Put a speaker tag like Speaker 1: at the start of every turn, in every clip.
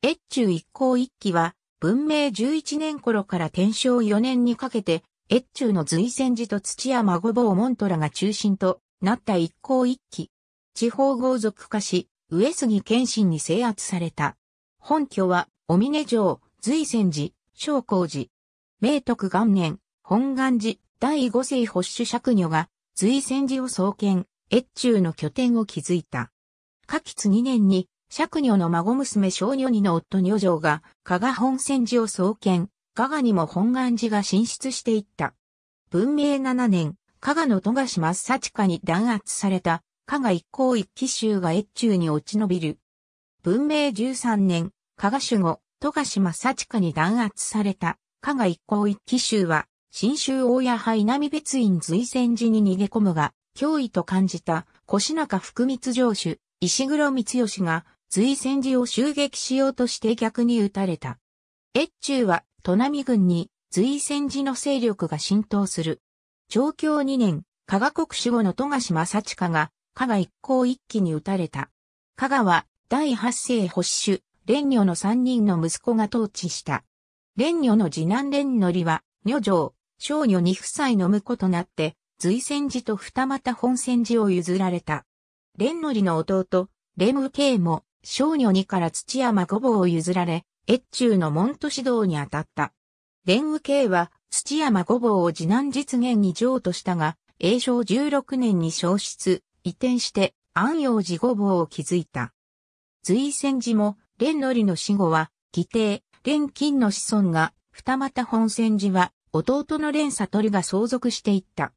Speaker 1: 越中一向一揆は、文明11年頃から天正4年にかけて、越中の随戦寺と土屋孫坊モントラが中心となった一向一揆。地方豪族化し、上杉謙信に制圧された。本拠は、お峰城、随戦寺、昇光寺。明徳元年、本願寺、第五世保守釈女が、随戦寺を創建、越中の拠点を築いた。下吉2年に、釈女の孫娘小女にの夫女女が、加賀本泉寺を創建、加賀にも本願寺が進出していった。文明七年、加賀の戸賀島幸家に弾圧された、加賀一向一騎衆が越中に落ち延びる。文明十三年、加賀守護、戸賀島幸家に弾圧された、加賀一向一騎衆は、新州大谷派稲見別院随泉寺に逃げ込むが、脅威と感じた、越中福光城主、石黒光義が、随戦時を襲撃しようとして逆に撃たれた。越中は、砺波軍に、随戦時の勢力が浸透する。長教2年、加賀国守護の戸賀島幸が、加賀一行一揆に撃たれた。加賀は、第八世保守、蓮女の三人の息子が統治した。蓮女の次男蓮則は、女女、少女二夫妻の婿となって、随戦寺と二股本戦寺を譲られた。蓮則の弟、蓮武慶も、少女にから土山御坊を譲られ、越中の門徒指導に当たった。蓮武慶は土山御坊を次男実現に譲渡したが、永正16年に消失、移転して安陽寺御坊を築いた。随戦寺も、蓮則の死後は、義弟、蓮金の子孫が、二股本戦寺は、弟の蓮悟が相続していった。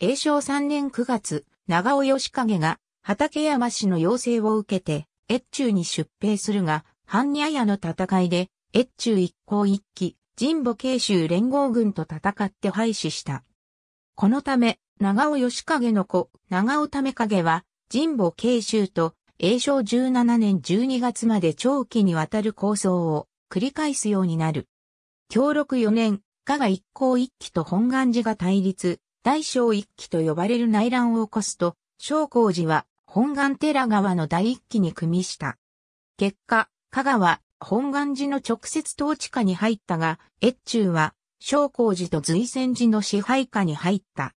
Speaker 1: 永正3年9月、長尾義景が、畠山氏の要請を受けて、越中に出兵するが、半ニャヤの戦いで、越中一向一揆、神保慶州連合軍と戦って廃止した。このため、長尾義景の子、長尾為景は、神保慶州と、永正17年12月まで長期にわたる構想を繰り返すようになる。協力4年、加賀一向一揆と本願寺が対立、大小一揆と呼ばれる内乱を起こすと、昇光寺は本願寺川の第一期に組みした。結果、香川、本願寺の直接統治下に入ったが、越中は、昇光寺と随仙寺の支配下に入った。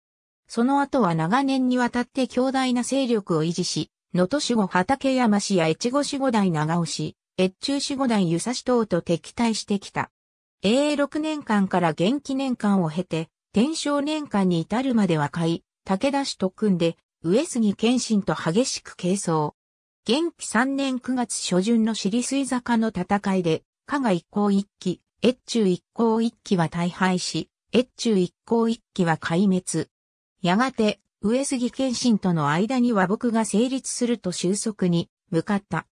Speaker 1: その後は長年にわたって強大な勢力を維持し、能登守護畠山氏や越後守護代長尾氏、越中守護代湯差等と敵対してきた。永6年間から元気年間を経て、天正年間に至るまでは買い、武田氏と組んで、上杉謙信と激しく軽争。元気3年9月初旬の尻水坂の戦いで、加賀一行一騎、越中一行一騎は大敗し、越中一行一騎は壊滅。やがて、上杉謙信との間に和睦が成立すると収束に向かった。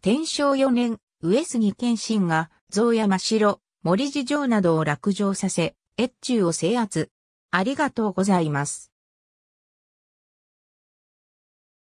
Speaker 1: 天正4年、上杉謙信が、や山城、森寺城などを落城させ、越中を制圧。ありがとうございます。